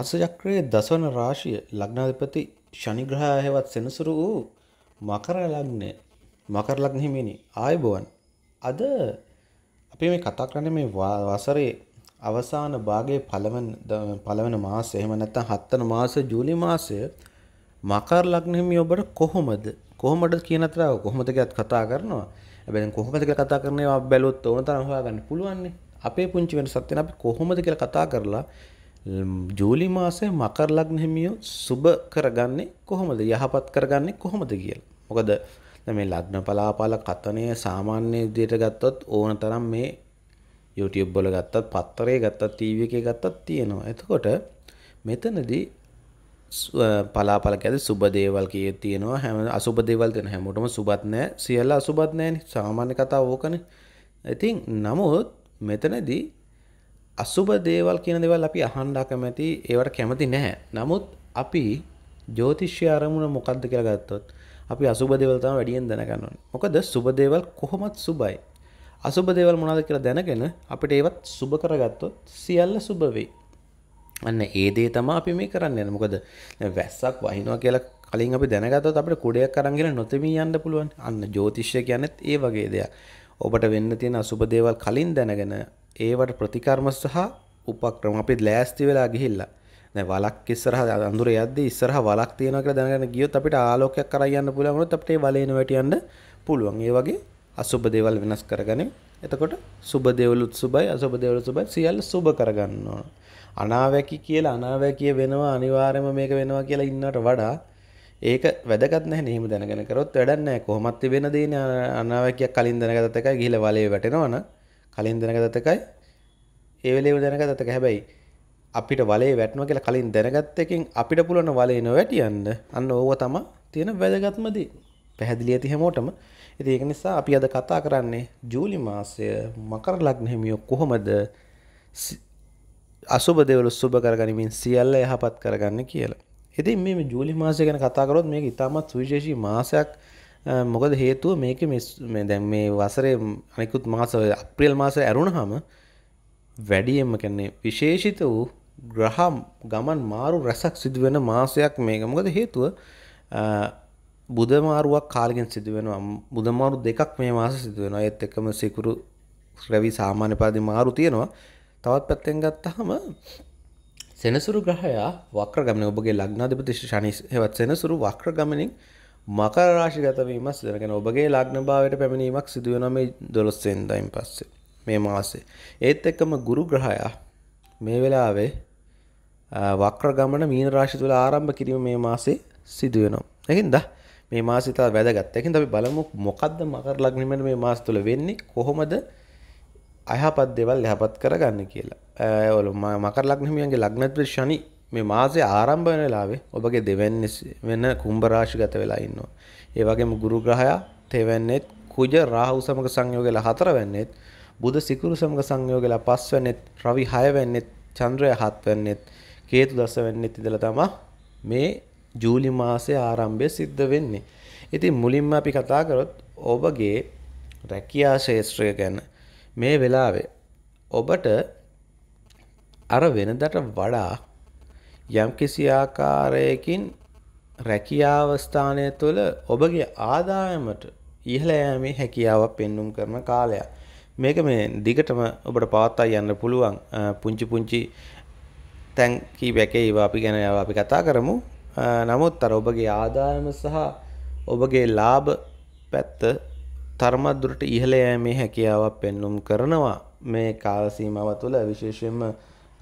රසචක්‍රයේ දසවන රාශිය ලග්නාධිපති ශනිග්‍රහය හෙවත් සෙනසුරු වූ මකර ලග්නය මකර ලග්න හිමිනි ආයුබෝවන් අද අපි මේ කතා කරන්නේ මේ වසරේ අවසාන භාගයේ පළවෙන පළවෙන මාසය එහෙම නැත්නම් හත්වන මාසය ජූලි මාසය මකර ලග්න හිමි ඔබට කොහොමද කොහොමද කියන අතර කොහොමද කියත් කතා කරනවා හැබැයි කොහොමද කියලා කතා කරන්නේ බැලුවොත් ඕන තරම් හොයාගන්න පුළුවන් අපේ පුංචි වෙනසක් තියෙන අපි කොහොමද කියලා කතා කරලා ජූලි මාසය මකර ලග්න හිමියෝ සුබ කරගන්නේ කොහොමද යහපත් කරගන්නේ කොහොමද කියලා. මොකද මේ ලග්න පලාපල කතනය සාමාන්‍ය විදියට ගත්තොත් ඕන තරම් මේ YouTube වල ගත්තත් පත්තරේ ගත්තත් TV එකේ ගත්තත් තියෙනවා. එතකොට මෙතනදී පලාපල කියන්නේ සුබ දේවල් කියේ තියෙනවා. හැම අසුබ දේවල් දෙන හැමෝටම සුබත් නැහැ. සියල්ල අසුබත් නැහැනේ. සාමාන්‍ය කතාව ඕකනේ. ඉතින් නමුත් මෙතනදී අසුබ දේවල් කියන දෙවල් අපි අහන්ඩා කැමැති ඒවට කැමති නැහැ නමුත් අපි ජෝතිශ්‍ය අරමුණ මොකක්ද කියලා ගත්තොත් අපි අසුබ දෙවල්තම වැඩියෙන් දැනගන්නවන් මොකද සුබදේවල් කොහොමත් සුබයි අසුබ දේවල් මොනාද කියලා දැනගෙන අපිට ඒවත් සුබ කරගත්තොත් සියල්ල සුබ වෙයි අන්න ඒ දේ තමා අපි මේ කරන්න යන මොකද වැස්සක් වහිනවා කියලා කලින් අපි දැනගතත් අපට කුඩයක් කරන්ගෙන නොතමී යන්න පුළුවන් අන්න ජෝතිශ්‍ය කියන්නත් ඒ වගේ දෙයක් ඔබට වෙන්න තියෙන අසුබ දේවල් කලින් දැනගෙන ඒවට ප්‍රතිකර්ම සහ උපක්‍රම අපි ලෑස්ති වෙලා ගිහිල්ලා දැන් වලක් ඉස්සරහ අඳුරේ යද්දී ඉස්සරහ වලක් තියෙනවා කියලා දැනගෙන ගියොත් අපිට ආලෝකයක් කරා යන්න පුළුවන් වුණොත් අපිට ඒ වලේන වැටියන්න පුළුවන්. ඒ වගේ අසුබ දේවල් වෙනස් කරගනින්. එතකොට සුබ දේවලුත් සුබයි අසුබ දේවලුත් සුබයි සියල්ල සුබ කරගන්න ඕන. අනාවැකි කියලා අනාවැකිය වෙනවා අනිවාර්යයෙන්ම මේක වෙනවා කියලා ඉන්නවට වඩා ඒක වැදගත් නැහැ නේ එහෙම දැනගෙන කරොත් වැඩක් නැහැ. කොහොමත් වෙන දේනේ අනාවැකියක් කලින් දැනගත්තත් එකයි ගිහිල්ලා වලේ වැටෙනවනම් කලින් දැනගත එකයි ඒ වෙලේ දැනගත එක හැබැයි අපිට වලේ වැටනවා කියලා කලින් දැනගත්ත එකෙන් අපිට පුළුවන් වලේ නොවැටියන්න අන්න ඕව තමයි තියෙන වැදගත්ම දේ. පැහැදිලි ඇති හැමෝටම. ඉතින් ඒක නිසා අපි අද කතා කරන්නේ ජූලි මාසය මකර ලග්න හිමියෝ කොහොමද අසුබ දේවල් සුබ කරගනිමින් සියල්ල යහපත් කරගන්න කියලා. ඉතින් මේ ජූලි මාසය ගැන කතා කරොත් මේක ඉතාමත් සුවිශේෂී මාසයක්. මොකද හේතුව මේක දැන් මේ වසරේ අනෙකුත් මාස අප්‍රියල් මාස ඇරුණහම වැඩියෙන්ම කැන්නේ විශේෂිත වූ ග්‍රහම් ගමන් මාරු රැසක් සිදුවෙන මාසයක් මේක මොකද හේතුව බුදමාරුවක් කාලගෙන් සිදුවෙනවා බුදමාරු දෙකක් මේ මාස සිදුවෙනවා ඒත් එකම සිකුරු රැවි සාමාන්‍ය පාදි මාරු තියෙනවා තවත් පැත්තෙන් ගත්තහම සෙනසුරු ග්‍රහයා වක්‍ර ගමන ඔබගේ ලග්නාධිපති ශනි හෙවත් සෙනසුරු වක්‍ර ගමනින් මකර රාශි ගතවීම සිදෙන ගැන ඔබගේ ලග්න භාවයට පැමිණීමක් සිදුවන මේ 12 වෙනිදායින් පස්සේ මේ මාසේ. ඒත් එක්කම ගුරු ග්‍රහයා මේ වෙලාවේ වක්‍ර ගමන මීන රාශිය තුල ආරම්භ කිරීම මේ මාසේ සිදු වෙනවා. එහින්ද මේ මාසේ තව වැදගත්. එහින්ද අපි බලමු මොකද්ද මකර ලග්නෙමෙන් මේ මාස තුල වෙන්නේ කොහොමද අයහපත් දේවල් යහපත් කරගන්න කියලා. ඔය මකර ලග්න හිමියන්ගේ ලග්නත්‍රි ශනි මේ මාසේ ආරම්භන වෙලාවේ ඔබගේ දෙවැන්න වෙන කුම්භරාශි ගත වෙලා ඉන්නවා. ඒ වගේම ගුරු ග්‍රහයා තෙවැන්නෙත් කුජ රාහු සමග සංයෝගයලා හතරවැන්නෙත් බුධ සිකුරු සමග සංයෝගයලා පස්වැන්නෙත් රවි හයවැන්නෙත් චන්ද්‍රය හත්වැන්නෙත් කේතු දසවැන්නෙත් ඉඳලා තමයි මේ ජූලි මාසේ ආරම්භය සිද්ධ වෙන්නේ. ඉතින් මුලින්ම අපි කතා කරොත් ඔබගේ රැකියා ශේත්‍රය ගැන මේ වෙලාවේ ඔබට අර වෙනදට වඩා යම්කිසි ආකාරයකින් රැකියාව ස්ථානය තුළ ඔබගේ ආදායමට ඉහළ යෑමේ හැකියාවක් පෙන්눔 කරන කාලයක්. මේක මේ දිගටම ඔබට පවත්වා යන්න පුළුවන් පුංචි පුංචි තැන් කීපයක ඒවා අපි ගැන ඒවා අපි කතා කරමු. නමුත් අර ඔබගේ ආදායම සහ ඔබගේ ලාභ පැත්ත තරමත් දුරට ඉහළ යෑමේ හැකියාවක් පෙන්눔 කරනවා. මේ කාල සීමාව තුළ විශේෂයෙන්ම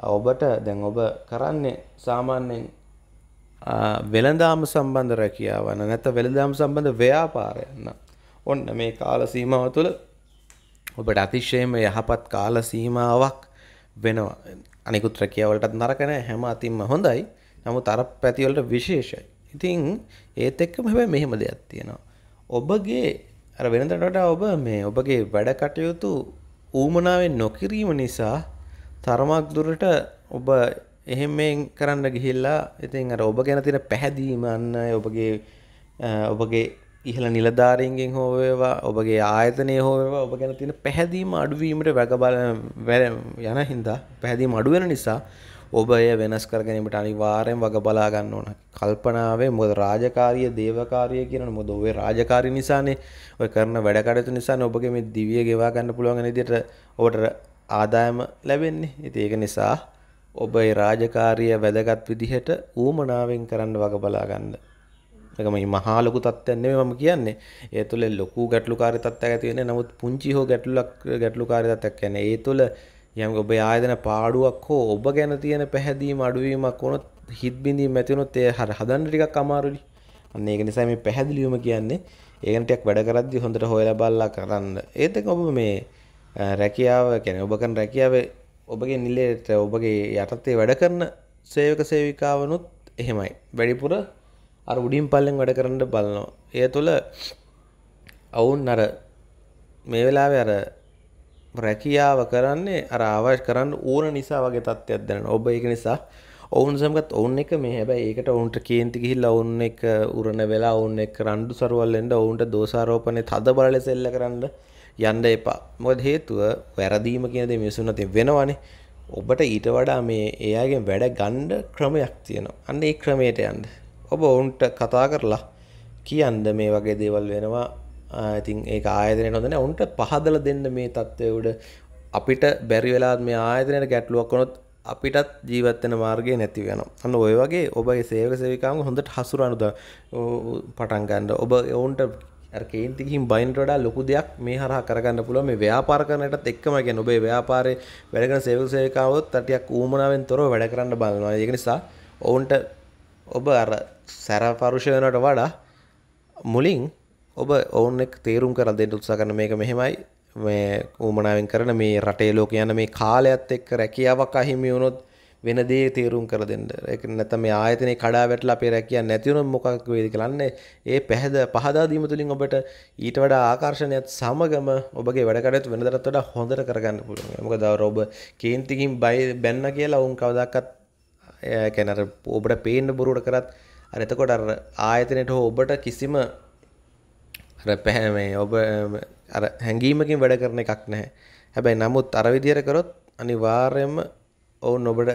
ඔබට දැන් ඔබ කරන්නේ සාමාන්‍යයෙන් වෙළඳාම සම්බන්ධ රැකියාවන නැත වෙළඳාම සම්බන්ධ ව්‍යාපාරයන්න ඔන්න මේ කාල සීමාව තුළ ඔබට අතිශයම යහපත් කාල සීමාවක් වෙනවා අනිකුත් රැකියාවලටත් නරකන හැම අතින්ම හොඳයි නමු තර පැතිවලට විශේෂයි ඉතින් ඒත් එක්කම හැබැයි මෙහෙම දෙයක් තියෙනවා ඔබගේ අර වෙනදට ඔබ මේ ඔබගේ වැඩ කටයුතු ඌමනාවෙන් නොකිරීම නිසා තරමක් දුරට ඔබ එහෙම කරන්න ගිහිල්ලා ඉතින් අර ඔබ ගැන තින පැහැදීම අන්න ඔබගේ ඔබගේ ඉහළ නිලධාරීන්ගෙන් හෝවේවා ඔබගේ ආයතනය හෝවේවා ඔබ ගැන තින පැහැදීම අඩුවීමට වැගබල යන හින්දා පැහැදීම අඩුවෙන නිසා ඔබ එය වෙනස් කරගැනීමට අනිවාර්යෙන් වග බලා ගන්න ඕන. කල්පනාවේ මොකද රාජකාරිය දේවකාරිය කියන මොකද ඔය රාජකාරී නිසානේ ඔය කරන වැඩ කටයුතු නිසානේ ඔබගේ මේ දිවිය ගෙවා ගන්න පුළුවන් වෙන විදිහට ඔබට ආදායම ලැබෙන්නේ. ඉතින් ඒක නිසා ඔබ ඒ රාජකාරිය වැදගත් විදිහට ඌමනාවෙන් කරන්න වග බලා ගන්න. ඒක මේ මහා ලොකු තත්ත්වයක් නෙමෙයි මම කියන්නේ. ඒ තුළ ලොකු ගැටලුකාරී තත්ත්වයක් ඇති වෙන්නේ. නමුත් පුංචි හෝ ගැටලුක් ගැටලුකාරී තත්ත්වයක් කියන්නේ ඒ තුළ යම් ඔබේ ආයතන පාඩුවක් හෝ ඔබ ගැන තියෙන පැහැදීම අඩුවීමක් වුණොත් හිත් බිඳීම් ඇති වුණොත් ඒ හර හදන්න ටිකක් අමාරුයි. අන්න ඒක නිසා මේ පැහැදිලිවම කියන්නේ ඒකන ටිකක් වැඩ කරද්දී හොඳට හොයලා බලලා කරන්න. ඒත් එක්ක ඔබ මේ රැකියාව කැන ඔබකන් රැකියාවේ ඔබගේ නිලේට ඔබගේ යටත්තේ වැඩ කරන සේවක සේවිකාවනුත් එහෙමයි වැඩිපුර අර උඩින් පල්ලෙන් වැඩ කරන්න බලනවා ඒ තුළ ඔවුන් අර මේ වෙලාව අර රැකියාව කරන්නේ අර ආවශ් කරන්න ඕන නිසා වගේ තත්ත්වයක් දැන ඔබ ඒක නිසා ඔවුන් සමගත් ඔවුන් එක මේ හැබැයි ඒකට ඔවුන්ට කේන්ති ගිහිල්ල ඔවුන් එක උරණ වෙලා ඔවුන් එක රණ්ඩු සරුවල් එන්න ඔවුන්ට දෝසාරෝපනය තද බල සෙල්ල කරන්න යන්න එපා මොකද හේතුව වැරදීම කියන දේ මිනිස්සුන් අතින් වෙනවනේ ඔබට ඊට වඩා මේ එයාගෙන් වැඩ ගන්න ක්‍රමයක් තියෙනවා අන්න ඒ ක්‍රමයට යන්න ඔබ ඔවුන්ට කතා කරලා කියන්න මේ වගේ දේවල් වෙනවා ඉතින් ඒක ආයතනය නොදැන ඔවුන්ට පහදලා දෙන්න මේ தත්ත්වය උඩ අපිට බැරි වෙලාවත් මේ ආයතනයට ගැටලුවක් වුණොත් අපිටත් ජීවත් වෙන මාර්ගය නැති වෙනවා. අන්න ඔය වගේ ඔබගේ සේවක සේවිකාවන්ව හොඳට හසුරවන්න පටන් ගන්න. ඔබ ඔවුන්ට කේන්තිකින් බයින්ට වඩා ලොකු දෙයක් මේ හරහා කරගන්න පුළුවන් මේ ව්‍යාපාර කරනටත් එක්කම කියන්නේ ඔබේ ව්‍යාපාරේ වැඩ කරන සේවක සේවිකාවොත් තටියක් ඌමනාවෙන් තොරව වැඩ කරන්න බලනවා. ඒක නිසා ඔවුන්ට ඔබ අර සැරපරුෂ වෙනවට වඩා මුලින් ඔබ ඔවුන් එක්ක තීරුම් කරලා දෙන්න උත්සාහ කරන මේක මෙහෙමයි මේ ඌමනාවෙන් කරන මේ රටේ ලෝක යන මේ කාලයත් එක්ක රැකියාවක් අහිමි වුණොත් වෙන දේ තේරුම් කර දෙන්න ඒක නැත්නම් මේ ආයතනයේ කඩා වැටලා අපේ රැකියාව නැති වුණොත් මොකක් වේද කියලා අන්න ඒ පැහැද පහදා දීම තුලින් ඔබට ඊට වඩා ආකර්ෂණයත් සමගම ඔබගේ වැඩ කටයුතු වෙනදටත් වඩා හොඳට කරගන්න පුළුවන් මොකද අර ඔබ කේන්තිකින් බය බැන්න කියලා වුන් කවදාකවත් ඒ කියන්නේ අර ඔබට පේන්න බොරුවට කරත් අර එතකොට අර ආයතනයට හෝ ඔබට කිසිම අර පැහැ මේ ඔබ අර හැඟීමකින් වැඩ කරන එකක් නැහැ. හැබැයි නමුත් අර විදියට කරොත් අනිවාර්යයෙන්ම ඔවුන් ඔබට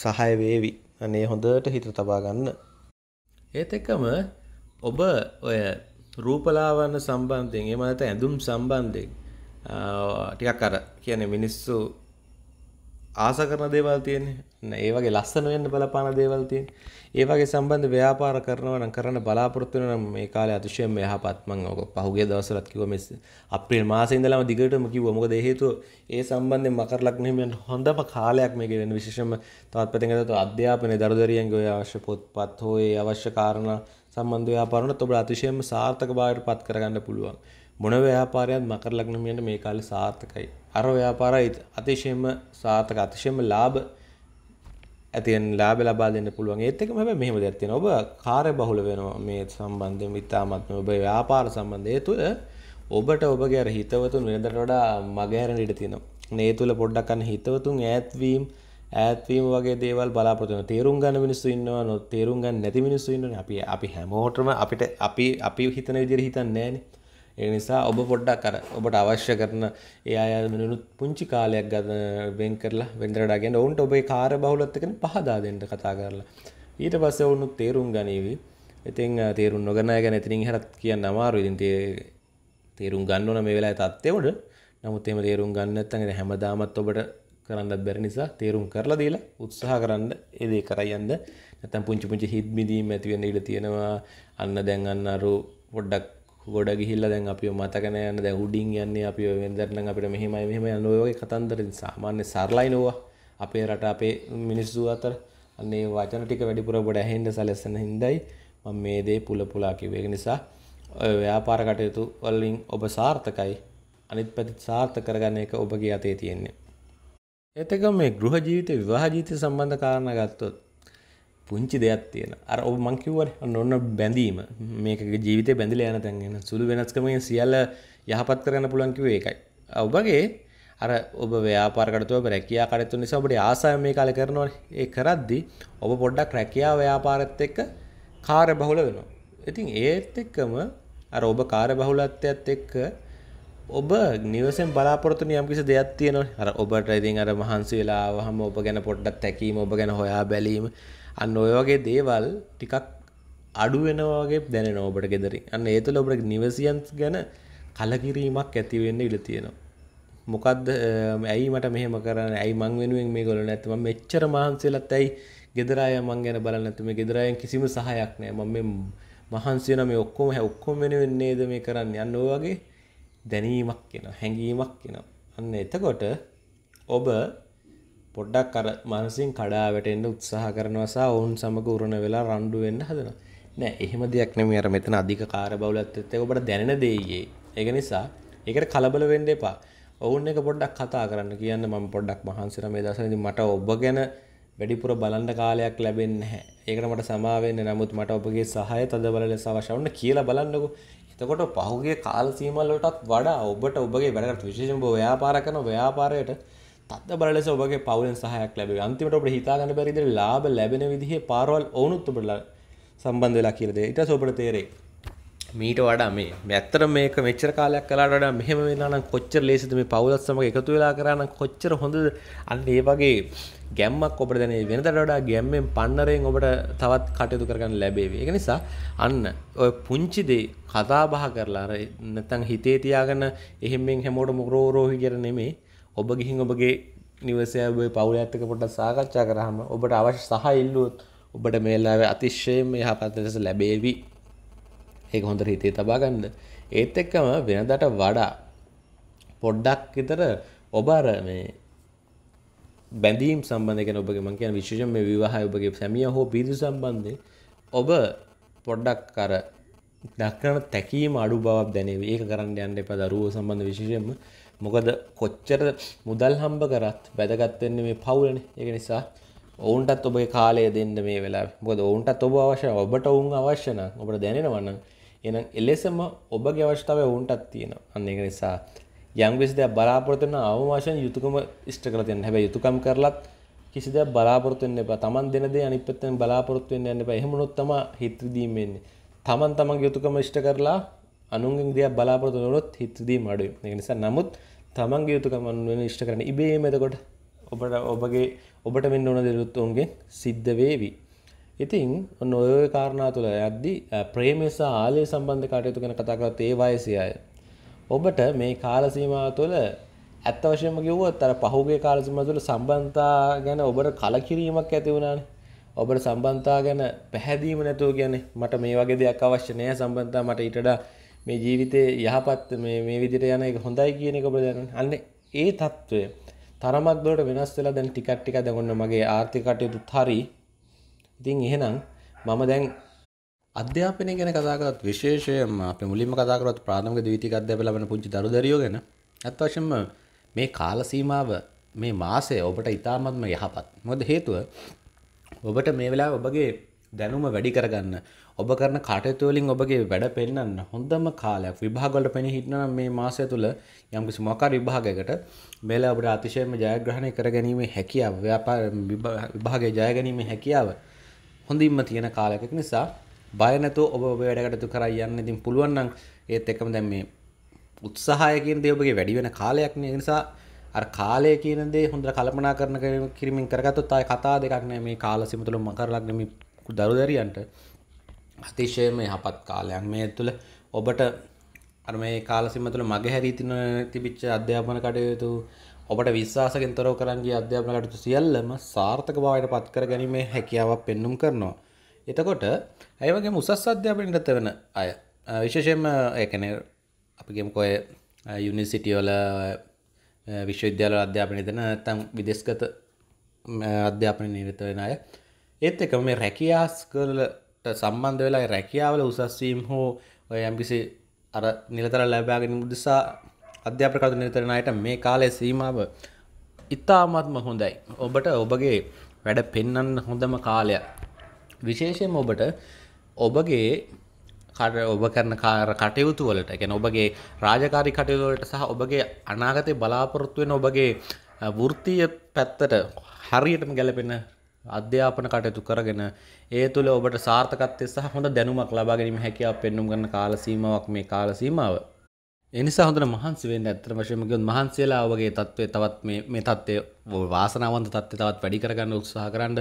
සහය වේවි අනේ හොඳට හිත තබා ගන්න. ඒත් එක්කම ඔබ ඔය රූපලාවන්‍ය සම්බන්ධයෙන් එහෙම නැත්නම් ඇඳුම් සම්බන්ධයෙන් ටිකක් අර කියන්නේ මිනිස්සු ආස කරන දේවල් තියෙන්නේ ඒ වගේ ලස්සන වෙන්න බලපාන දේවල් තියෙන. ඒ වගේ සම්බන්ධ ව්‍යාපාර කරනවා නම් කරන්න බලාපොරොත්තු වෙනවා නම් මේ කාලේ අතිශයම යහපත් මම ඔක පහුගිය දවස්වලත් කිව්වා මේ අප්‍රේල් මාසේ ඉඳලාම දිගටම කිව්වා. මොකද ඒ හේතුව ඒ සම්බන්ධයෙන් මකර ලග්න හිමියන් හොඳම කාලයක් මේක වෙන විශේෂම තවත් පැත්තකින් ගත්තොත් අධ්‍යාපනයේ දරුදරියන්ගේ ඔය අවශ්‍ය පොත්පත් හෝ ඒ අවශ්‍ය කාරණා සම්බන්ධ ව්‍යාපාර වලත් ඔබ අතිශයම සාර්ථකභාවයට පත් කරගන්න පුළුවන්. මොන ව්‍යාපාරයක්ත් මකර ලග්නමියන්ට මේ කාලේ සාර්ථකයි. අර ව්‍යාපාරය අතිශයම සාර්ථක අතිශයම ලාභ ඇතින් ලාභ ලබා දෙන්න පුළුවන්. ඒත් එක්කම හැබැයි මෙහෙම දෙයක් තියෙනවා. ඔබ කාර්ය බහුල වෙනවා මේ සම්බන්ධයෙන් ඉතාමත්ම ඔබ ව්‍යාපාර සම්බන්ධය තුළ ඔබට ඔබගේ අර හිතවතුන් වෙනදට වඩා මගහැරෙන්න ඉඩ තියෙනවා. මේ තුළ පොඩ්ඩක් අන්න හිතවතුන් ඈත්වීම ඇත්වීම වගේ දේවල් බලාපොරොත්තු වෙනවා. තේරුම් ගන්න මිනිස්සු ඉන්නවා, නොතේරුම් ගන්න නැති මිනිස්සු ඉන්නවනේ. අපි අපි හැමෝටම අපිට අපි අපි හිතන විදිහට හිතන්නේ නැහැනේ. ඒ නිසා ඔබ පොඩ්ඩක් අර ඔබට අවශ්‍ය කරන ඒ අය මෙනුත් පුංචි කාලයක් ගත වෙන් කරලා වෙන්දරට ගෙන ඔවුන්ට ඔබේ කාර්ය බහුලත් එක්ක පහදා දෙන්න කතා කරලා ඊට පස්සේ ඔවුන්ුත් තේරුම් ගනීවි ඉතින් තේරුම් නොගන්න අය ගැන එතනින් හරත් කියන්න අමාරුයි ඉතින් තේරුම් ගන්න ඕන මේ වෙලාවේ තත්ත්වෙවට නමුත් එහෙම තේරුම් ගන්න නැත්නම් හැමදාමත් ඔබට කරන්නත් බැරි නිසා තේරුම් කරලා දීලා උත්සාහ කරන්න ඒ දේ කරයන්ද නැත්නම් පුංචි පුංචි හිත් මිදීම් ඇති වෙන්න ඉඩ තියෙනවා අන්න දැන් අන්න අර පොඩ්ඩක් ගොඩ ගිහිල්ල දැන් අපි මතකන යන්න දැ උඩින් යන්නේ අපි වෙදරන අපිට මෙහෙමයි මෙහම යන්නෝගේ කතන්දරින් සාමාන්‍ය සරලයි නොවා අපේ රට අපේ මිනිස්සු අතර අන්නේ වචන ටික වැඩිපුර ගොඩ හෙන්ඩ සලස්සන හින්දයි මං මේ දේ පුල පුලා කිවේග නිසා ඔය ව්‍යාපාර කටයුතු වල්ලින් ඔබ සාර්ථකයි අනිත් පැති සාර්ථ කරගන්න එක ඔබගේ අතේ තියෙන්නේ එතක මේ ගෘහ ජීවිත විවාහ ජීවිතය සම්බන්ධ කාරණ ගත්තොත් පුංචි දෙයක් තියෙන අර ඔබ මංකිවර ඔන්න බැඳීම මේක ජීවිත බැඳල යන තැන්ගෙන සුළු වෙනස්කමය සියල්ල යහපත් කරන්න පුළන්කිව ඒකයි ඔබගේ අර ඔබ ව්‍යාපාරකටතුව රැකයා කරත්තු නිසා ඔබට ආසය මේ කාල කරනවා ඒ කරද්දි ඔබ පොඩ්ඩක් රැකයා ව්‍යාපාරත් එක්ක කාර බහුල වෙනවා ඉතින් ඒත් එක්කම අර ඔබ කාර බහුලත්වයත් එක්ක ඔබ නිවසෙන් බලාපොරතු යම් කිසි දෙයක් තියෙනවා අර ඔබට ඉතින් අර මහන්සි වෙලා වහම ඔබ ගැන පොඩ්ඩක් තැකීම ඔබ ගැන හොයා බැලීම අන්න ඔය වගේ දේවල් ටිකක් අඩු වෙනවා වගේ දැනෙනවා ඔබට ගෙදරින්. අන්න ඒ තුළ ඔබට නිවසියන්ස් ගැන කලකිරීමක් ඇති වෙන්න ඉඩ තියෙනවා. මොකද්ද ඇයි මට මෙහෙම කරන්නේ? ඇයි මං වෙනුවෙන් මේගොල්ලෝ නැත්තේ? මම මෙච්චර මහන්සිලත් ඇයි ගෙදර අය මං ගැන බලන්නේ නැත්තේ? මේ ගෙදර අයන් කිසිම සහයක් නැහැ. මම මේ මහන්සි වෙන මේ ඔක්කොම ඔක්කොම වෙනුවෙන් නේද මේ කරන්නේ? අන්න ඔය වගේ දැනීමක් එනවා. හැඟීමක් එනවා. අන්න එතකොට ඔබ පොඩ්ඩක් අර මනසින් කඩා වැටෙන්ට උත්සාහ කරනවසා ඔවුන් සමඟ උරණ වෙලා රණ්ඩු වෙන්න හදන නෑ එහෙම දෙයක් නෙම අර මෙතන අධික කාර බවලත් එත්ත ඔබට දැනෙන දේයේ ඒක නිසා ඒකට කලබල වෙන්න එපා ඔවුන් එක පොඩ්ඩක් කතා කරන්න කියන්න මම පොඩ්ඩක් මහන්සිර මේ දසනදි මට ඔබ ගැන වැඩිපුර බලන්ඩ කාලයක් ලැබෙන්න හැ ඒකට මට සමාවෙන්න නමුත් මට ඔබගේ සහය තද බල ලෙස අවශවන්න කියලා බලන්නකු එතකොට පහුගේ කාල සීමල්ලටත් වඩා ඔබට ඔබගේ වැඩට විශේෂම්බ ව්‍යාපාර කරන ව්‍යාපාරයට තද බල ලෙස ඔබගේ පවුලෙන් සහයක් ලැබේ. අන්තිමට ඔබට හිතා ගන්න බැරිද ලාභ ලැබෙන විදිහේ පාරවල් වුණුත් ඔබට සම්බන්ධ වෙලා කියලා දෙයි. ඊට පස්සේ ඔබට තේරෙයි. මීට වඩා මේ ඇත්තට මේක මෙච්චර කාලයක් කළාට වඩා මෙහෙම වෙනවා නම් කොච්චර ලේසිද මේ පවුලත් සමග එකතු වෙලා කරා නම් කොච්චර හොඳද අන්න ඒ වගේ ගැම්මක් ඔබට දැනේ වෙනදට වඩා ගැම්මෙන් පන්නරයෙන් ඔබට තවත් කටයුතු කරගන්න ලැබේවි. ඒක නිසා අන්න ඔය පුංචි දේ කතා බහ කරලා අර නැත්තම් හිතේ තියාගෙන එහෙම්ෙන් හැමෝටම රෝ රෝහි කියන නෙමෙයි ඔබ ගිහින් ඔබගේ නිවසය පවුල ඇත්තක පොට සාකච්ඡා කරහම ඔබට අවශ්‍ය සහ ඉල්ලුවත් ඔබට මේලාව අතිශ්‍යයෙන් යහපත් ලෙස ලැබේවි ඒක හොඳට හිතේ තබා ගන්න ඒත් එක්කම වෙනදට වඩා පොඩ්ඩක් විතර ඔබ අර මේ බැඳීම් සම්බන්ධකෙන ඔබගේ මං කියන විශේෂයෙන් මේ විවාහය ඔබගේ සැමියා හෝ පිරිස සම්බන්ධයෙන් ඔබ පොඩ්ඩක් අර දක්නට තැකීම අඩු බවක් දැනේ ඒක කරන්න යන්න එපා දරුවෝ සම්බන්ධ විශේෂයෙන්ම මොකද කොච්චර මුදල් හම්බ කරත් වැදගත් වෙන්නේ මේ පවුලනේ ඒක නිසා ඔවුන්ටත් ඔබේ කාලය දෙන්න මේ වෙලාවේ මොකද ඔවුන්ටත් ඔබ අවශ්‍ය ඔබට ඔවුන් අවශ්‍ය නම් ඔබට දැනෙනවා නම් එහෙනම් එලෙසම ඔබගේ අවශ්‍යතාවය ඔවුන්ටත් තියෙනවා අන්න ඒක නිසා යම් කිසි දෙයක් බලාපොරොත්තු වෙන අවමාශයෙන් යුතුයකම ඉෂ්ට කරලා තියෙනවා හැබැයි යුතුයකම් කරලත් කිසි දෙයක් බලාපොරොත්තු වෙන්න එපා. Taman දෙන දේ අනිත් පැත්තෙන් බලාපොරොත්තු වෙන්න යන්න එපා. එහෙම වුණොත් තමයි හිත දීම් වෙන්නේ. තමන් තමන් යුතුකම ෂ්ට කරලා අනුන්ගෙන් දෙයක් බලාපොරතු වනොත් හිතදී මඩුයි එක නිසා නමුත් තමන්ගේ යුතුකමන් වෙන ෂ්ට කරන ඉබේ මෙතකොට ඔබට ඔබගේ ඔබට මෙන්න ඕන දෙරුත්තුන්ගේ සිද්ධ වේවි. ඉතින් ඔන්න ඔය කාරණා තුළ යද්දි ප්‍රේමය සහ ආලය සම්බන්ධ කටයුතු ගැන කතා කරත් ඒ වයසේ අය. ඔබට මේ කාල සීමාව තුළ ඇත්ත වශයෙන්ම කිව්වොත් අර පහුගිය කාල සීමාව තුළ සම්බන්ධතා ගැන ඔබට කලකිරීමක් ඇති වුණානේ. ඔබට සම්බන්තා ගැන පැහැදීම නැතුව කියන්නේ මට මේ වගේ දෙයක් අවශ්‍ය නෑ සම්බන්තා මට ඊටඩා මේ ජීවිතේ යහපත් මේ මේ විදිහට යන එක හොඳයි කියන එක ඔබට දැනගන්න. අන්න ඒ తত্ত্বය තරමක් දුරට වෙනස් වෙලා දැන් ටිකක් ටික දැන් මගේ ආර්ථික කටයුතුත් හරි. ඉතින් එහෙනම් මම දැන් අධ්‍යාපනය ගැන කතා කරත් විශේෂයෙන්ම අපි මුලින්ම කතා කරත් ප්‍රාථමික ද්විතීයික අධ්‍යාපනය ලබන පුංචි දරු දැරියෝ ගැන ඇත්ත වශයෙන්ම මේ කාල සීමාව මේ මාසය ඔබට ඉතාමත්ම යහපත්. මොකද හේතුව ඔබට මේ වෙලා ඔබගේ දැනුම වැඩි කරගන්න ඔබ කරන කටයුතුවලින් ඔබගේ වැඩ පෙන්න්න හොඳම කාලයක් විභාගොලට පෙන හිටනම් මේ මාසය තුළ යම්කිසි මොකර විභාගයකට මෙලා ඔබට අතිශයම ජයග්‍රහණය කර ගැනීමේ හැකියාව ව්‍යාපා විභාගය ජයගැනීම හැකියාව හොඳින්ම තියෙන කාලයක නිසා බයනතු ඔබ ඔබ වැඩකටතු කර යන්න ඉතින් පුළුවන්නම් ඒත් එකම දැම් මේ උත්සාහයකින් දේ ඔබගේ වැඩි වෙන කාලයක් නිසා අර කාලය කියන දේ හොඳට කල්පනා කරන කිරීමෙන් කරගත්තොත් ආයේ කතා දෙකක් නෑ මේ කාල සීම තුළ මකරලක් නෙමේ දරු දැරියන්ට අතිශයම යහපත් කාලයක් මේ තුළ ඔබට අර මේ කාල සීම තුළ මගහැරී තින තිබිච්ච අධ්‍යාපන කටයුතු ඔබට විශ්වාසකෙන් තොරව කරන්ගේ අධ්‍යාපන කටයුතු සියල්ලම සාර්ථකභාවයට පත් කර ගැනීමේ හැකියාවක් පෙන්눔 කරනවා. එතකොට ඒ වගේම උසස් අධ්‍යාපනයේ රත වෙන අය විශේෂයෙන්ම ඒ කියන්නේ අපි කියමුකෝ යුනිවර්සිටි වල විශ්වවිද්‍යාල අධ්‍යාපනය දෙන තම් විදෙස්ගත අධ්‍යාපනය නිරතවෙන අය ඒත් එක මේ රැකියාස් කරලට සම්බන්ධ වෙලා රැකියාවල උසස්වීම් හෝ ඔය ඇම්පිසි අර නිලතර ලැබාගෙන මුදසා අධ්‍යාපකතු නිරතරණයට මේ කාලය සීමාව ඉතාමත්ම හොඳයි ඔබට ඔබගේ වැඩ පෙන්නන්න හොඳම කාලයක් විශේෂයෙන් ඔබට ඔබගේ කර ඔබ කරන කාර කටයුතු වලට ගැන ඔබගේ රාජකාරි කටයුතුවලට සහ ඔබගේ අනාගතය බලාපොරොත්තුවෙන ඔබගේ වෘත්තිය පැත්තට හරියටම ගැලපෙන අධ්‍යාපන කටයුතු කරගෙන ඒ තුළ ඔබට සාර්ථකත්වය සහ හොඳ දැනුමක් ලබා ගැනීම හැකියාව පෙන්වුම් කරන කාල සීමාවක් මේ කාල සීමාව. ඒ නිසා හොඳට මහන්සි වෙන්න ඇත්තට වශයෙන්ම කියොත් මහන්සියලා ඔබගේ තත්ත්වය තවත් මේ මේ තත්ත්වය වාසනාවන්ත තත්ත්වය තවත් වැඩි කරගන්න උත්සාහ කරන්න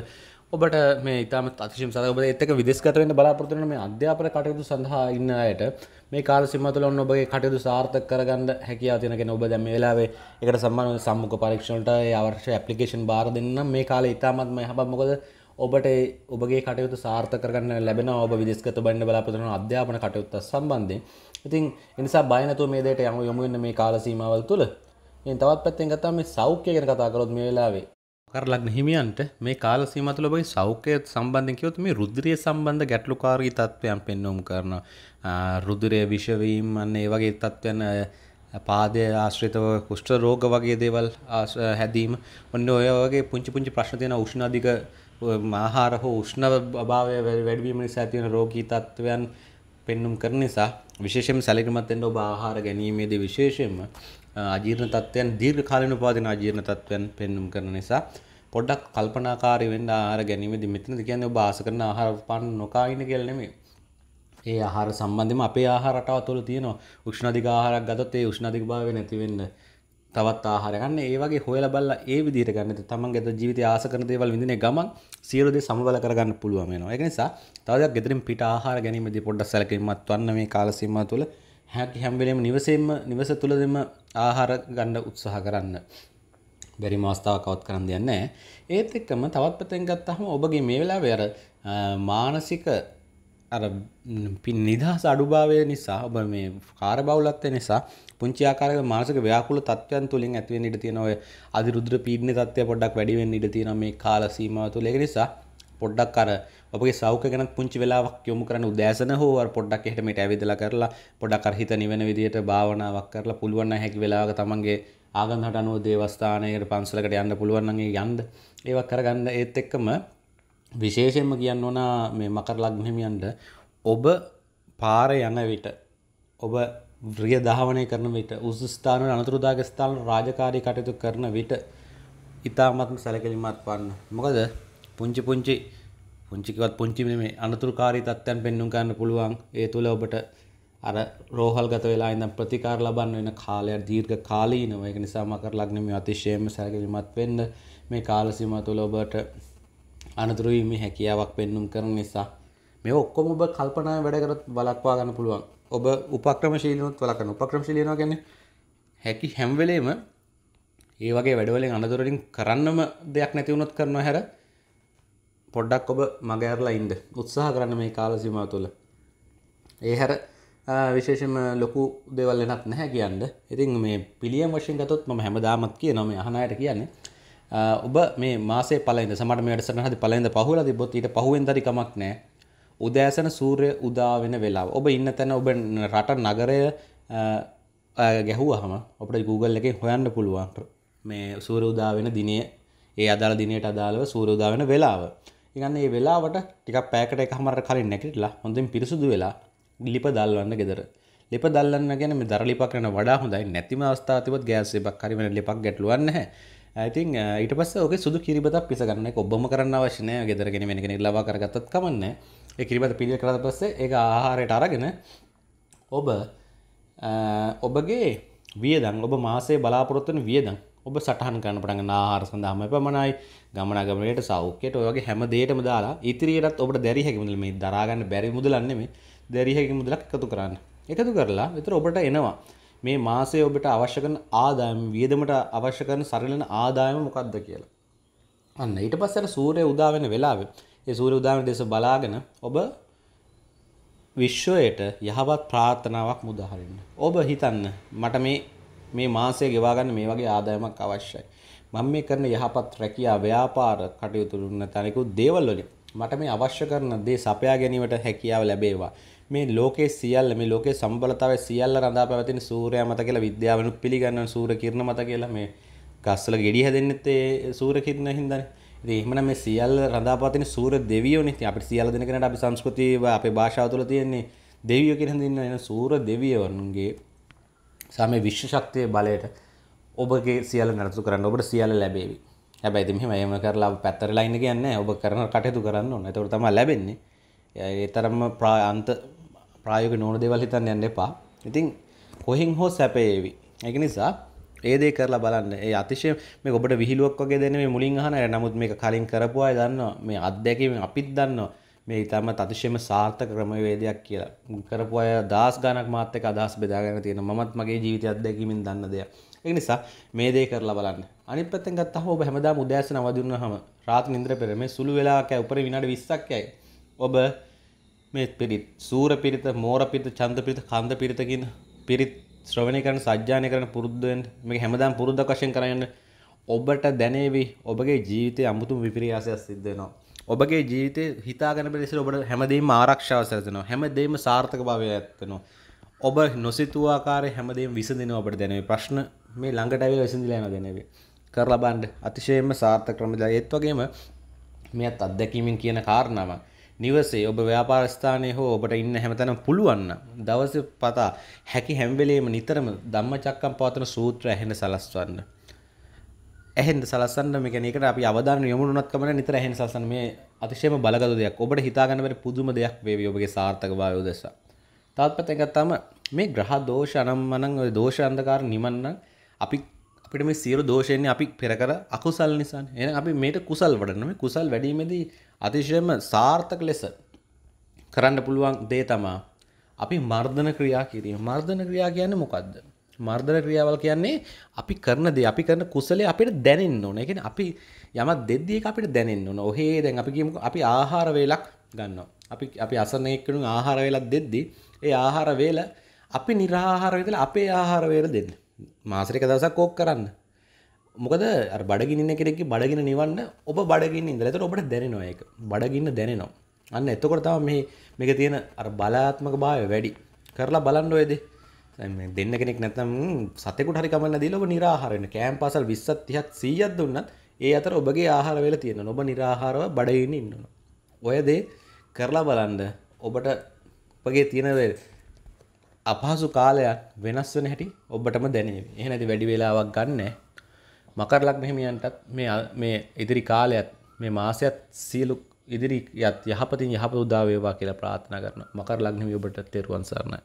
ඔබට මේ ඉතාම අතිශිම් සර ඔබ එතක විදෙස්ගතවෙන්න බලාපොරතුන මේ අධ්‍යාපන කටයුතු සඳහා ඉන්න අයට මේ කාල සිමතුල ඔන්න ඔබගේ කටයුතු සාර්ථක කරගන්න හැකියාව තියෙනකෙන ඔබ දැන් මේ වෙලාවේ ඒකට සම්බන්ධ සම්මුඛ පරීක්ෂණවලට ඒ අවශ්‍ය ඇප්ලිකේෂන් බාර දෙන්න මේ කාලේ ඉතාමත්ම යහපත් මොකද ඔබට ඔබගේ කටයුතු සාර්ථක කරගන්න ලැබෙනවා ඔබ විදෙස්ගත වෙන්න බලාපොරතුන අධ්‍යාපන කටයුත්ත සම්බන්ධයෙන් ඉතින් ඒ නිසා බය නැතුව මේ දෙයට යමු යොමු වෙන්න මේ කාල සීමාවල් තුළ ඉතින් තවත් පැත්තෙන් ගත්තාම මේ සෞඛ්‍ය ගැන කතා කරොත් මේ වෙලාවේ මකර ලග්න හිමියන්ට මේ කාල සීමා තුළ ඔබගේ සෞඛ්‍යය සම්බන්ධයෙන් කිව්වොත් මේ රුධිරය සම්බන්ධ ගැටලුකාරී තත්ත්වයන් පෙන්වුම් කරන රුධිරය විෂ වීම අන්න ඒ වගේ තත්ත්වයන් පාදය ආශ්‍රිතව කුෂ්ට රෝග වගේ දේවල් හැදීම ඔන්න ඔය වගේ පුංචි පුංචි ප්‍රශ්න තියෙන උෂ්ණාධික ආහාර හෝ උෂ්ණ භාවය වැඩිවීම නිසා තියෙන රෝගී තත්ත්වයන් පෙන්눔 කරන නිසා විශේෂයෙන් සැලකිලිමත් වෙන්න ඔබ ආහාර ගැනීමේදී විශේෂයෙන්ම අජීර්ණ තත්ත්වයන් දීර්ඝ කාලීන උපාදින අජීර්ණ තත්ත්වයන් පෙන්눔 කරන නිසා පොඩ්ඩක් කල්පනාකාරී වෙන්න ආහාර ගැනීමදී මෙතනද කියන්නේ ඔබ ආස කරන ආහාර පාන නොකා ඉන්න කියලා නෙමෙයි. ඒ ආහාර සම්බන්ධයෙන්ම අපේ ආහාර රටාව තුළ තියෙනවා උෂ්ණාධික ආහාරයක් ගත්තොත් ඒ උෂ්ණාධික භාවය නැති වෙන්න තවත් ආහාර ගන්න ඒ වගේ හොයලා බලලා ඒ විදිහට ගන්න තමන්ගේ ජීවිතය ආස කරන දේවල් විඳින ගමන් සියලු දේ සමබල කරගන්න පුළුවන් වෙනවා. ඒක නිසා තව ටිකක් ගෙදරින් පිට ආහාර ගැනීමදී පොඩ්ඩක් සැලකිලිමත් වන්න මේ කාල සීමාව තුළ හැටි හැම්වෙලෙම නිවසෙන්ම නිවස තුළදම ආහාර ගණ්ඩ උත්සාහ කරන්න බැරි මවස්ථාව කවත් කරන්න දෙන්න ඒත් එක්කම තවත් පතෙන් ගත්තහම ඔබගේ මේ වෙලා වෙර මානසික අර පින් නිදහස අඩුභාවය නිසා ඔබ මේ කාර බවලත්ය නිසා පුංචිආකාරක මානසික ව්‍යාකුල තත්ත්වයන් තුළින් ඇතිවෙන්න ඉඩ තියෙන ඔය අධිරුද්‍ර පීඩන තත්ත්වය පොඩ්ඩක් වැඩිවෙන්න ඉඩ තියෙන මේ කාල සීමාව තුළ ඒක නිසා පොඩ්ඩක් අර ඔබගේ සෞඛ්‍ය ගැන පුංචි වෙලාවක් යොමු කරන්න උදෑසන හෝ අර පොඩ්ඩක් එහෙට මෙට ඇවිදලා කරලා පොඩ්ඩක් අර හිත නිවෙන විදියට භාවනාවක් කරලා පුළුවන් නම් හැකි වෙලාවක තමන්ගේ ආගන්තුකට අනුව දේවස්ථානයකට පන්සලකට යන්න පුළුවන් නම් යන්න ඒවා කරගන්න ඒත් එක්කම විශේෂයෙන්ම කියන්න ඕන මේ මකර ලග්න හිමියන්ට ඔබ පාර යන විට ඔබ ව්‍රිය දහවනය කරන විට උසස්ථානවල අනතුරුදායක ස්ථාන රාජකාරී කටයුතු කරන විට ඉතාමත්ම සැලකිලිමත් වන්න. මොකද පුංචි පුංචි පුංචිකවත් පුංචි මේ අනතුරුකාරී තත්ත්වයන් පෙන්වුම් කරන්න පුළුවන් ඒ තුළ ඔබට අර රෝහල් ගත වෙලා ඉඳන් ප්‍රතිකාර ලබන්න වෙන කාලයක් දීර්ඝ කාලීනව ඒක නිසා මකර ලග්න මේ අතිශයම සැලකිලිමත් වෙන්න මේ කාල සීමාව තුළ ඔබට අනතුරු වීමේ හැකියාවක් පෙන්වුම් කරන නිසා මේ ඔක්කොම ඔබ කල්පනාවෙන් වැඩ කරත් වළක්වා ගන්න පුළුවන් ඔබ උපක්‍රමශීලීනොත් වළක්වන්න උපක්‍රමශීලීනවා කියන්නේ හැකි හැම වෙලේම ඒ වගේ වැඩවලින් අනතුරකින් කරන්නම දෙයක් නැති වුණොත් කරනවා හැර පොඩ්ඩක් ඔබ මගඇරලා ඉන්ද උත්සාහ කරන්න මේ කාලසිම තුළ ඒ හැර විශේෂම ලොකු දෙවල් වෙනත් නැහැ කියන්න ඉතින් මේ පිළියම් වශයෙන් ගතොත් ම හැමදාමත් කිය නොම හනයට කියන්නේ ඔබ මේ මාසේ පලයිද සමට මේටසන හද පලයිද පහුල තිබොත් ඊට පහුවෙන් දරිකමක් නෑ උදෑසන සූරය උදා වෙන වෙලා ඔබ ඉන්න තැන ඔබ රට නගරය ගැහුව හම අපට Google එක හොයන්න පුළුවන් මේ සූර උදා වෙන දිනය ඒ අදාළ දිනයට අදාළව සූර උදා වෙන වෙලාව ඉගන්න ඒ වෙලාවට ටික පෑකට එකහමර කලින් නැකටලා හොඳින් පිරිසුදු වෙලා ලිප දල්වන්න ගෙදර ලිප දල්ලන්න ගැන මේ දර ලිපක් කරන වඩා හොඳයි නැතිම අවස්ථාතිවත් ගෑස් එකක් හරි වෙන ලිපක් ගැටලුවන්න නැහැ ඇතින් ඊට පස්ස ඕක සුදු කිරිබතක් පිසගන්න ඔබම කරන්න අවශ්‍යනය ගෙදරගෙන වෙන කෙනෙක් ලබා කරගත්තත් කමන්න ඒ කිරිබත පිළිය කරලා පස්සේ ඒක ආහාරයට අරගෙන ඔබ ඔබගේ වියදන් ඔබ මාසේ බලාපොරොත්තුන වියදන් ඔබ සටහන් කරන්න පටන් ගන්න ආහාර සඳහාම පමණයි ගමනාගමනයට සෞඛ්‍යයට ඔය වගේ හැම දෙයකම දාලා ඉතිරියටත් ඔබට දැරිය හැකි මුදල මේ දරා ගන්න බැරි මුදලක් නෙමෙයි දැරිය හැකි මුදලක් එකතු කරන්න. එකතු කරලා විතර ඔබට එනවා මේ මාසයේ ඔබට අවශ්‍ය කරන ආදායම වියදමට අවශ්‍ය කරන සරිලන ආදායම මොකක්ද කියලා. අන්න ඊට පස්සේ සූර්ය උදා වෙන වෙලාවේ ඒ සූර්ය උදා වෙන දේශ බලාගෙන ඔබ විශ්වයට යහපත් ප්‍රාර්ථනාවක් මුදාහරින්න. ඔබ හිතන්න මට මේ මේ මාසය ගෙවා ගන්න මේ වගේ ආදායමක් අවශ්‍යයි. මම මේ කරන යහපත් රැකියා ව්‍යාපාර කටයුතු නැත්නම් අනිකුත් දේවල් වලින් මට මේ අවශ්‍ය කරන දේ සපයා ගැනීමට හැකියාව ලැබේවා. මේ ලෝකයේ සියල්ල මේ ලෝකයේ සම්බලතාවය සියල්ල රඳා පැවතින සූර්යයා මත කියලා විද්‍යාවනුත් පිළිගන්නවා සූර්ය කිරණ මත කියලා මේ ගස්වල ගෙඩි හැදෙන්නෙත් ඒ සූර්ය කිරණ හින්දානේ. ඉතින් එහෙමනම් මේ සියල්ල රඳා පවතින සූර්ය දෙවියෝනේ. ඉතින් අපිට සියල්ල දෙන කෙනාට අපේ සංස්කෘතිය අපේ භාෂාව තුළ තියෙන්නේ දෙවියෝ කියන හඳින්න එන සූර්ය දෙවියන්ගේ සමේ විශ්ව ශක්තියේ බලයට ඔබගේ සියල නරතු කරන්න ඔබට සියල ලැබේවි හැබැයි ඉතින් මෙහෙම එහෙම කරලා පැත්තට ලයින් එක යන්නේ ඔබ කරන කටයුතු කරන්න ඕන ඒතකොට තමයි ලැබෙන්නේ ඒ තරම්ම අන්ත ප්‍රායෝගික නොවන දේවල් හිතන්න යන්න එපා ඉතින් කොහෙන් හෝ සැපේවි ඒක නිසා ඒ දේ කරලා බලන්න ඒ අතිශය මේ ඔබට විහිළුවක් වගේ දෙන මේ මුලින් අහන අය නමුත් මේක කලින් කරපු අය දන්නවා මේ අත්දැකීම අපිත් දන්නවා මේ ඊටම අතිශයම සාර්ථක ක්‍රමවේදයක් කියලා කරපු අය දහස් ගණක් මාත් එක්ක අදහස් බෙදාගෙන තියෙනවා මමත් මගේ ජීවිතය අත්දැකීමෙන් දන්න දෙයක් ඒ නිසා මේ දේ කරලා බලන්න. අනිත් පැත්තෙන් ගත්තාම ඔබ හැමදාම උදෑසන අවදි වුණාම රාත්‍රී නිින්දර පෙර මේ සුළු වෙලාවක් ඇයි උඩ විනාඩි 20ක් ඇයි ඔබ මේ පිරිත් සූර පිරිත මෝර පිරිත චන්ද පිරිත කන්ද පිරිත කියන පිරිත් ශ්‍රවණය කරන සජ්ජානය කරන පුරුද්ද වෙන්න මේක හැමදාම පුරුද්දක් වශයෙන් කරගෙන ඔබට දැනේවි ඔබගේ ජීවිතයේ අමුතුම විපිරියාසයක් සිද්ධ වෙනවා. ඔබගේ ජීවිතේ හිතාගෙන බැලිසල ඔබට හැමදේම ආරක්ෂාව සැලසෙනවා. හැමදේම සාර්ථකභාවය ඇත්තනවා. ඔබ නොසිතුව ආකාරයේ හැමදේම විසඳෙනවා ඔබට දැනෙන ප්‍රශ්න මේ ළඟටව වැසිදිලෑම ගැනව කරලා බන්ඩ අතිශයම සාර්ථ ක්‍රමදා ඒත් වගේම මෙත් අත්දැකීමෙන් කියන කාරණාව නිවසේ ඔබ ව්‍යාපාරස්ථානය හෝ ඔබට ඉන්න හැමතැන පුළුවන්න දවස පතා හැකි හැම්වෙලේම නිතරම දම්ම චක්කම් පාතන සූත්‍ර ඇහෙන සලස්වන්න ඇහෙන්ද සලස්සන්න මේකනකට අපි අවධාන යමුණුනත් කමන නිතර ඇහෙන් සසන් මේ අතිශයම බලගත දෙයක් ඔබට හිතාගන්නවට පුදුම දෙයක් වේවි ඔබගේ සාර්ථක වායෝ දෙසා තාත්පත එකත්තම මේ ග්‍රහ දෝෂ අනම්මනං ඔය දෝෂ අන්දකාර නිමන්නම් අපි අපිට මේ සියලු දෝෂයන්නේ අපි පෙරකර අකුසල් නිසා එන අපි මේට කුසල් වඩනම කුසල් වැඩීමේදී අතිශයම සාර්ථක ලෙස කරන්න පුළුවන් දේ තමා අපි මර්ධන ක්‍රියා කිරීම මර්ධන ක්‍රියා කියන්නේ මොකක්ද මර්ධන ක්‍රියාවල් කියන්නේ අපි කරන දේ අපි කරන කුසලයේ අපිට දැනෙන්න ඕන. ඒ කියන්නේ අපි යමක් දෙද්දී ඒක අපිට දැනෙන්න ඕන. ඔහේ දැන් අපි කියමුකෝ අපි ආහාර වේලක් ගන්නවා. අපි අපි අසරණයෙක් කෙනුන් ආහාර වේලක් දෙද්දී ඒ ආහාර වේල අපි निराහාර වේදලා අපේ ආහාර වේල දෙන්නේ. මාසරික දවසක් කෝක් කරන්න මොකද බඩගින්න කෙරෙක් බඩගෙන නිවන්න ඔබ බඩගින්න ඉඳලට ඔබට දැනෙනවා එක බඩගින්න දැනෙනවා අන්න එතකොට තම මේ මේක තියෙන අර බලාත්මක භාවය වැඩි කරලා බලන්න ඔයද දෙන්න කෙනෙක් නැතම් සතෙකුට හරි කමන්න දීලා ඔබ निराහාරෙන්න කෑම් පාසල් 20ක් 30ක් 100ක් දුන්නත් ඒ අතර ඔබගේ ආහාර වේල තියෙනවා ඔබ निराහාරව බඩගින්න ඉන්නවා ඔය දේ කරලා බලන්න ඔබට ඔබගේ තියෙන අපහසු කාලයක් වෙනස් වෙන හැටි ඔබටම දැනේවි. එහෙ නැති වැඩි වේලාවක් ගන්න මකර ලග්නහිමියන්ටත් මේ මේ ඉදිරි කාලයත් මේ මාසයත් සියලු ඉදිරියත් යහපතින් යහපත උදා වේවා කියලා ප්‍රාර්ථනා කරනවා. මකර ලග්නහිමිය ඔබට තෙරුවන් සරණයි.